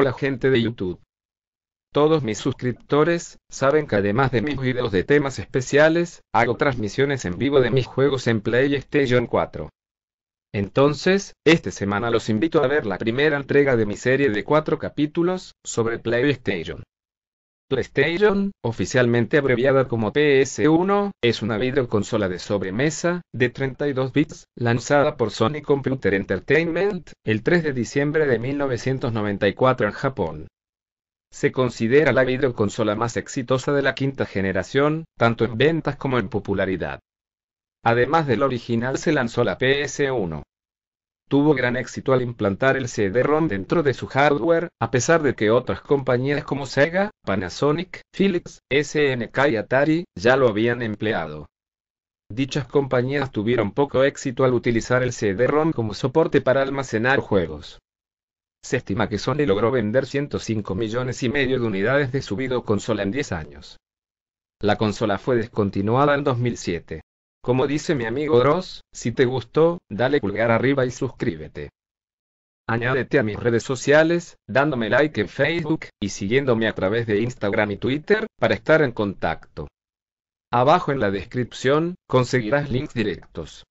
Hola gente de YouTube. Todos mis suscriptores saben que además de mis videos de temas especiales, hago transmisiones en vivo de mis juegos en PlayStation 4. Entonces, esta semana los invito a ver la primera entrega de mi serie de cuatro capítulos sobre PlayStation. PlayStation, oficialmente abreviada como PS1, es una videoconsola de sobremesa, de 32 bits, lanzada por Sony Computer Entertainment, el 3 de diciembre de 1994 en Japón. Se considera la videoconsola más exitosa de la quinta generación, tanto en ventas como en popularidad. Además del original se lanzó la PS1. Tuvo gran éxito al implantar el CD-ROM dentro de su hardware, a pesar de que otras compañías como Sega, Panasonic, Philips, SNK y Atari ya lo habían empleado. Dichas compañías tuvieron poco éxito al utilizar el CD-ROM como soporte para almacenar juegos. Se estima que Sony logró vender 105 millones y medio de unidades de su video-consola en 10 años. La consola fue descontinuada en 2007. Como dice mi amigo Dross, si te gustó, dale pulgar arriba y suscríbete. Añádete a mis redes sociales, dándome like en Facebook y siguiéndome a través de Instagram y Twitter para estar en contacto. Abajo en la descripción, conseguirás links directos.